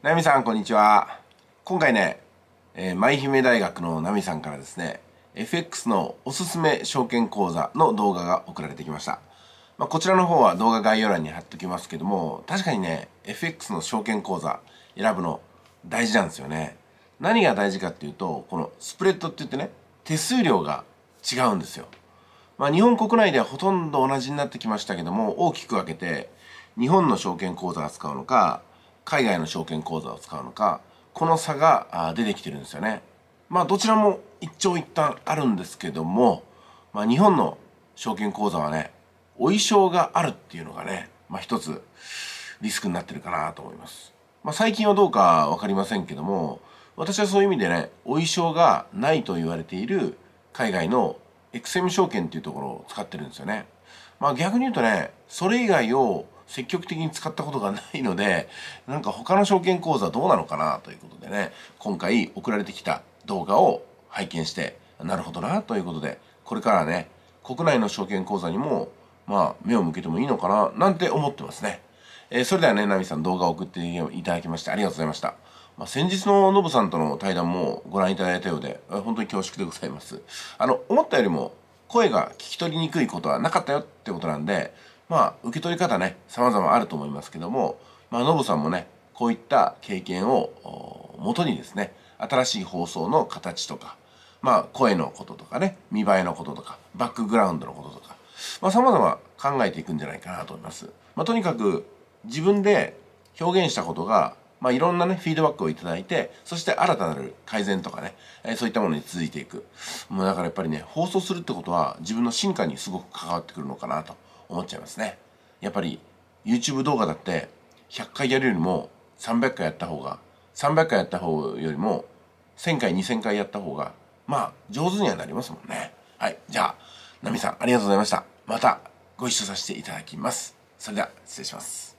ナミさんこんにちは今回ね、えー、舞姫大学のナミさんからですね FX のおすすめ証券講座の動画が送られてきました、まあ、こちらの方は動画概要欄に貼っておきますけども確かにね FX の証券講座選ぶの大事なんですよね何が大事かっていうとこのスプレッドって言ってね手数料が違うんですよまあ、日本国内ではほとんど同じになってきましたけども大きく分けて日本の証券口座扱うのか海外の証券口座を使うのかこの差が出てきてるんですよねまあどちらも一長一短あるんですけども、まあ、日本の証券口座はねお衣装があるっていうのがね、まあ、一つリスクになってるかなと思います、まあ、最近はどうか分かりませんけども私はそういう意味でねお衣装がないと言われている海外の XM 証券っていうところを使ってるんですよねまあ逆に言うとねそれ以外を積極的に使ったことがないのでなんか他の証券口座どうなのかなということでね今回送られてきた動画を拝見してなるほどなということでこれからね国内の証券口座にもまあ目を向けてもいいのかななんて思ってますね、えー、それではねナミさん動画を送っていただきましてありがとうございました、まあ、先日のノブさんとの対談もご覧いただいたようで本当に恐縮でございますあの思ったよりも声が聞き取りにくいことはなかったよってことなんでまあ受け取り方ね様々あると思いますけどもまあノブさんもねこういった経験をもとにですね新しい放送の形とかまあ声のこととかね見栄えのこととかバックグラウンドのこととかまあ様々考えていくんじゃないかなと思います。まあ、とにかく自分で表現したことがまあ、いろんなね、フィードバックをいただいて、そして新たなる改善とかね、えー、そういったものに続いていく。もうだからやっぱりね、放送するってことは自分の進化にすごく関わってくるのかなと思っちゃいますねやっぱり YouTube 動画だって100回やるよりも300回やった方が300回やった方よりも1000回2000回やった方がまあ上手にはなりますもんねはいじゃあナミさんありがとうございましたまたご一緒させていただきますそれでは失礼します